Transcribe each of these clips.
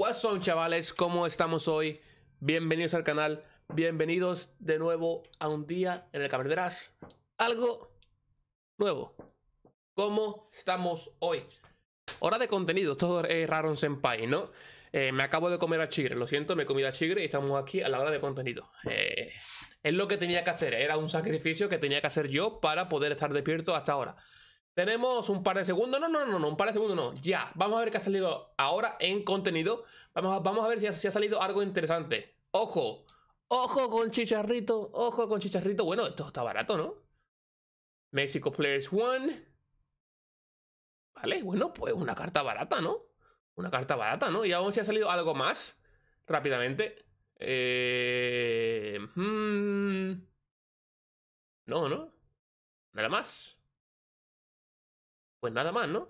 What's up chavales, ¿cómo estamos hoy? Bienvenidos al canal, bienvenidos de nuevo a un día en el que algo nuevo. ¿Cómo estamos hoy? Hora de contenido, Todo es en Senpai, ¿no? Eh, me acabo de comer a chigre, lo siento, me he comido a chigre y estamos aquí a la hora de contenido. Eh, es lo que tenía que hacer, era un sacrificio que tenía que hacer yo para poder estar despierto hasta ahora. Tenemos un par de segundos. No, no, no, no, un par de segundos no. Ya. Vamos a ver qué ha salido ahora en contenido. Vamos a, vamos a ver si ha, salido algo interesante. Ojo. Ojo con Chicharrito. Ojo con Chicharrito. Bueno, esto está barato, ¿no? Mexico Players One. Vale, bueno, pues una carta barata, ¿no? Una carta barata, ¿no? Y aún si ha salido algo más. Rápidamente. Eh, hmm. No, ¿no? Nada más. Pues nada más, ¿no?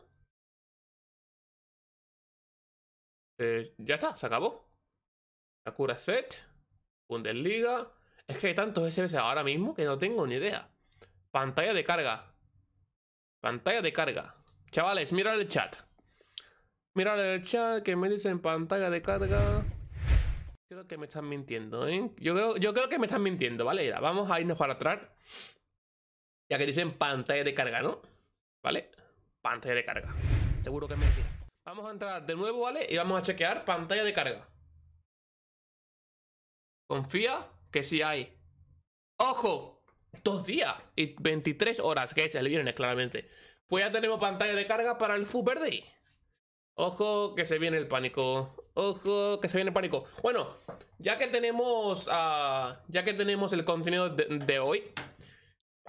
Eh, ya está, se acabó. la cura Set, Bundesliga. Es que hay tantos SBS ahora mismo que no tengo ni idea. Pantalla de carga. Pantalla de carga. Chavales, mirad el chat. Mirad el chat que me dicen pantalla de carga. Creo que me están mintiendo, ¿eh? Yo creo, yo creo que me están mintiendo, ¿vale? vamos a irnos para atrás. Ya que dicen pantalla de carga, ¿no? ¿Vale? pantalla de carga. Seguro que es mentira. Vamos a entrar de nuevo, ¿vale? Y vamos a chequear pantalla de carga. Confía que sí hay. ¡Ojo! Dos días y 23 horas, que se le viernes, claramente. Pues ya tenemos pantalla de carga para el Super verde. Ojo que se viene el pánico. Ojo que se viene el pánico. Bueno, ya que tenemos, ah, ya que tenemos el contenido de hoy,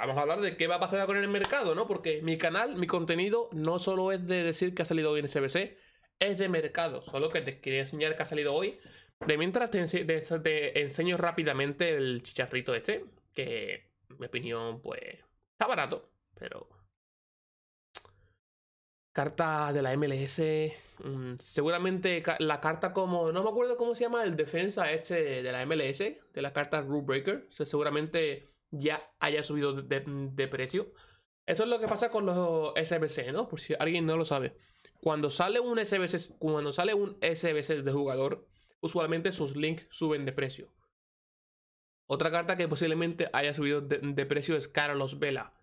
vamos a hablar de qué va a pasar con el mercado, ¿no? Porque mi canal, mi contenido, no solo es de decir que ha salido hoy en SBC, es de mercado. Solo que te quería enseñar que ha salido hoy. De mientras te, enseño rápidamente el chicharrito este, que en mi opinión, pues, está barato, pero... Carta de la MLS. Mm, seguramente la carta como. No me acuerdo cómo se llama el defensa este de la MLS. De la carta Rule Breaker. O seguramente ya haya subido de, precio. Eso es lo que pasa con los SBC, ¿no? Por si alguien no lo sabe. Cuando sale un SBC, cuando sale un SBC de jugador, usualmente sus links suben de precio. Otra carta que posiblemente haya subido de, precio es Carlos Vela.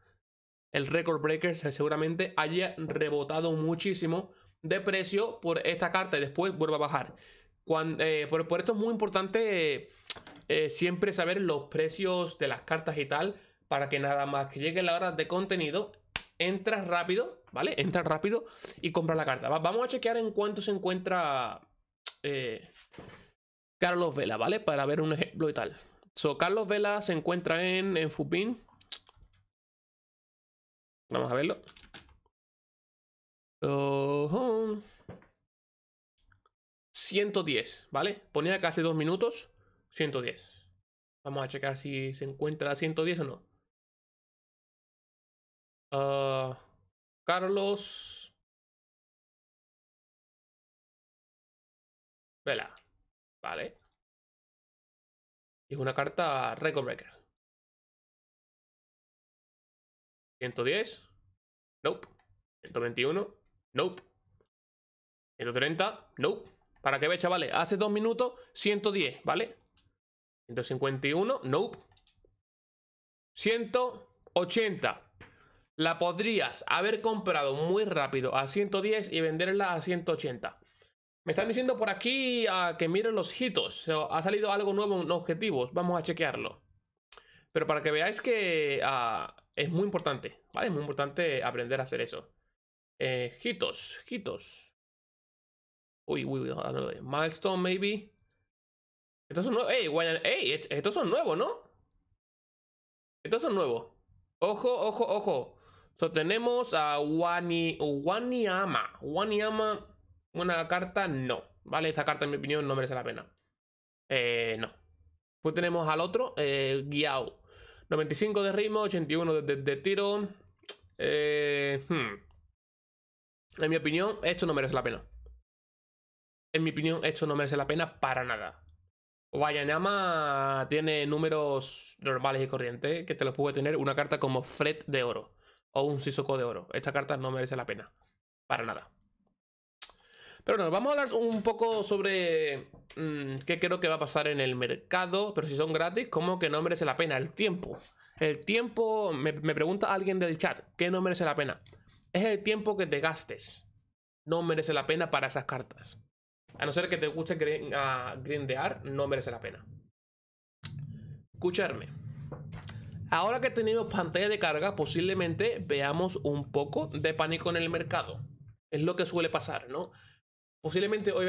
El record breaker seguramente haya rebotado muchísimo de precio por esta carta y después vuelve a bajar. Eh, por, esto es muy importante eh, siempre saber los precios de las cartas y tal, para que nada más que llegue la hora de contenido, entras rápido, ¿vale? Entras rápido y compras la carta. vamos a chequear en cuánto se encuentra eh, Carlos Vela, ¿vale? Para ver un ejemplo y tal. So, Carlos Vela se encuentra en, en Fupin. Vamos a verlo. 110, ¿vale? Ponía casi dos minutos. 110. Vamos a checar si se encuentra 110 o no. Ah, Carlos. Vela. Vale. Es una carta Record Breaker. 110. Nope. 121. Nope. 130. Nope. Para que ve chavales. Hace dos minutos, 110, ¿vale? 151, no 180. La podrías haber comprado muy rápido a 110 y venderla a 180. Me están diciendo por aquí ah, que miren los hitos. ha salido algo nuevo en objetivos. Vamos a chequearlo. Pero para que veáis que ah, es muy importante, ¿vale? Es muy importante aprender a hacer eso. Eh, hitos, hitos. Uy, uy, uy, Milestone, maybe. Estos son nuevos. Estos son nuevos, ¿no? Estos son nuevos. Ojo, ojo, ojo. sostenemos a Wani, Waniama. Waniama, una carta no. ¿Vale? Esta carta, en mi opinión, no merece la pena. Eh, no. Pues tenemos al otro, eh, Giao. 95 de ritmo, 81 de, de tiro. Eh, hmm. En mi opinión, esto no merece la pena. En mi opinión, esto no merece la pena para nada. Yama tiene números normales y corrientes, que te los puede tener una carta como Fred de oro o un Sisoko de oro. Esta carta no merece la pena, para nada. Pero bueno, vamos a hablar un poco sobre mm, qué creo que va a pasar en el mercado, pero si son gratis, ¿cómo que no merece la pena? El tiempo. El tiempo, me, me pregunta alguien del chat, ¿qué no merece la pena? Es el tiempo que te gastes. No merece la pena para esas cartas. A no ser que te guste ah, grindear, no merece la pena. Escucharme. Ahora que tenemos pantalla de carga, posiblemente veamos un poco de pánico en el mercado. Es lo que suele pasar, ¿no? Posiblemente hoy,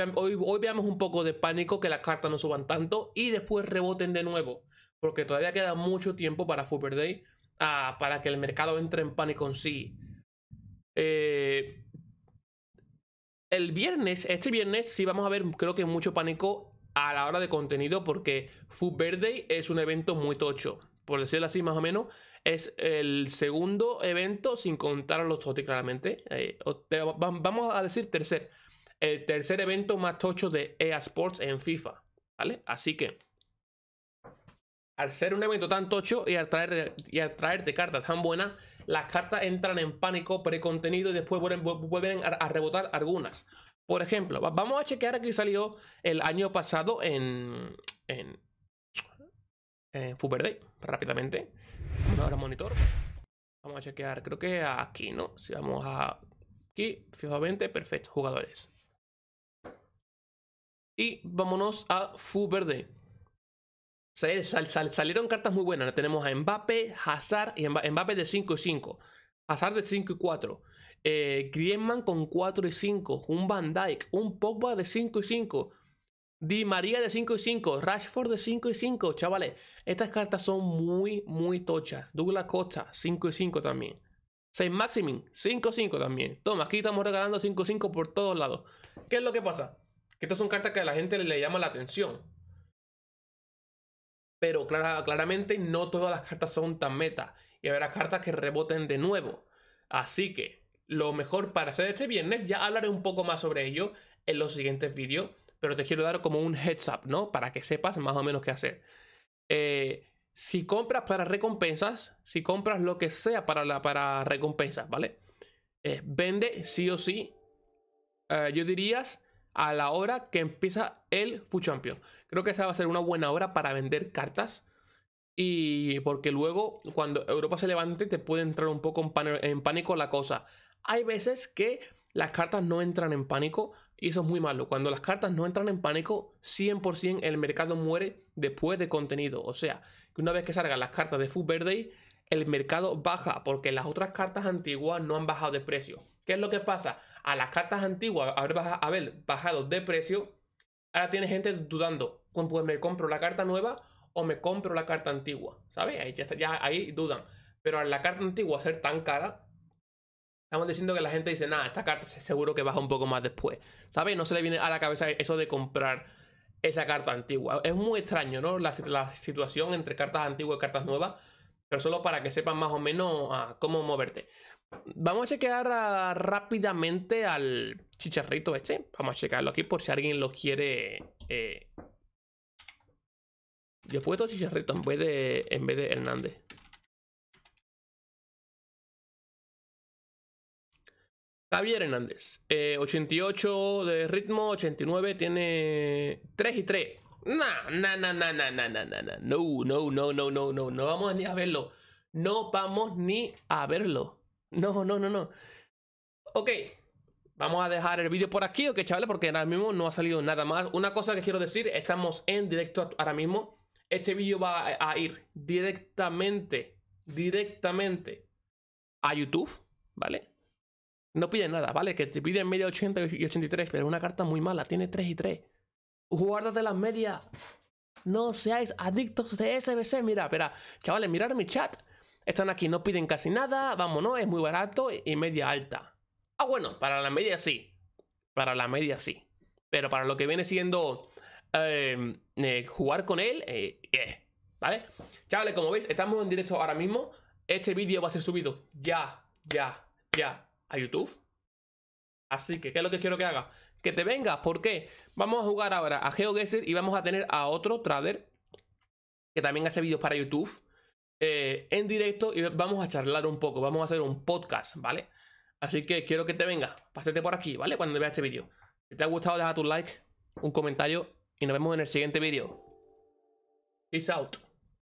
veamos un poco de pánico, que las cartas no suban tanto y después reboten de nuevo. Porque todavía queda mucho tiempo para Super Day, ah, para que el mercado entre en pánico en sí. Eh, el viernes, este viernes sí vamos a ver, creo que mucho pánico a la hora de contenido porque Food Verde es un evento muy tocho, por decirlo así más o menos. Es el segundo evento sin contar a los Toti, claramente. Eh, vamos a decir tercer. El tercer evento más tocho de EA Sports en FIFA, ¿vale? Así que al ser un evento tan tocho y al, traer, y traerte cartas tan buenas, las cartas entran en pánico precontenido y después vuelven, a, rebotar algunas. Por ejemplo, vamos a chequear aquí salió el año pasado en, en, en rápidamente. Vamos ahora monitor. Vamos a chequear, creo que aquí, ¿no? Si vamos a aquí, fijamente perfecto, jugadores. Y vámonos a Fuber salieron cartas muy buenas. Tenemos a Mbappé, Hazard y Mbappé de 5 y 5. Hazard de 5 y 4. Eh, Griezmann con 4 y 5. Un Van Dyke. Un Pogba de 5 y 5. Di María de 5 y 5. Rashford de 5 y 5. Chavales, estas cartas son muy, muy tochas. Douglas Costa, 5 y 5 también. Saint Maximin, 5 y 5 también. Toma, aquí estamos regalando 5 y 5 por todos lados. ¿Qué es lo que pasa? Que estas son cartas que a la gente le llama la atención. Pero claramente no todas las cartas son tan meta. Y habrá cartas que reboten de nuevo. Así que lo mejor para hacer este viernes, ya hablaré un poco más sobre ello en los siguientes vídeos. Pero te quiero dar como un heads up, ¿no? Para que sepas más o menos qué hacer. Eh, si compras para recompensas, si compras lo que sea para, la, para recompensas, ¿vale? Eh, vende sí o sí. Eh, yo dirías a la hora que empieza el Fu Champion. Creo que esa va a ser una buena hora para vender cartas. Y porque luego, cuando Europa se levante, te puede entrar un poco en, pánico la cosa. Hay veces que las cartas no entran en pánico y eso es muy malo. Cuando las cartas no entran en pánico, 100% el mercado muere después de contenido. O sea, que una vez que salgan las cartas de Food Verde, el mercado baja porque las otras cartas antiguas no han bajado de precio. ¿Qué es lo que pasa? A las cartas antiguas haber, bajado de precio, ahora tiene gente dudando. Pues me compro la carta nueva o me compro la carta antigua. ¿Sabes? Ahí, ya, ahí dudan. Pero a la carta antigua ser tan cara, estamos diciendo que la gente dice, nada, esta carta seguro que baja un poco más después. ¿Sabes? No se le viene a la cabeza eso de comprar esa carta antigua. Es muy extraño, ¿no? la situación entre cartas antiguas y cartas nuevas pero solo para que sepan más o menos ah, cómo moverte. Vamos a chequear ah, rápidamente al chicharrito este. Vamos a checarlo aquí por si alguien lo quiere. Eh. Yo he puesto chicharrito en vez de, en vez de Hernández. Javier Hernández, 88 eh, de ritmo, 89, tiene 3 y 3. No, no, no, no, no, no, no, No, no, no, no, no, no. No vamos ni a verlo. No vamos ni a verlo. No, no, no, no. Ok. Vamos a dejar el vídeo por aquí, ok, chavales, porque ahora mismo no ha salido nada más. Una cosa que quiero decir, estamos en directo ahora mismo. Este vídeo va a ir directamente, directamente a YouTube, ¿vale? No piden nada, ¿vale? Que te piden media 80 y 83, pero una carta muy mala, tiene 3 y 3 de las medias. No seáis adictos de SBC. Mira, espera, chavales, mirar mi chat. Están aquí, no piden casi nada. Vámonos, es muy barato y media alta. Ah, bueno, para la media sí. Para la media sí. Pero para lo que viene siendo em, eh, jugar con él, eh, eh, ¿vale? Chavales, como veis, estamos en directo ahora mismo. Este vídeo va a ser subido ya, ya, ya a YouTube. Así que, ¿qué es lo que quiero que haga? que te vengas, ¿Por qué? Vamos a jugar ahora a GeoGuessr y vamos a tener a otro trader que también hace vídeos para YouTube eh, en directo y vamos a charlar un poco. Vamos a hacer un podcast, ¿vale? Así que quiero que te venga. Pásate por aquí, ¿vale? Cuando veas este vídeo. Si te ha gustado, deja tu like, un comentario y nos vemos en el siguiente vídeo. Peace out.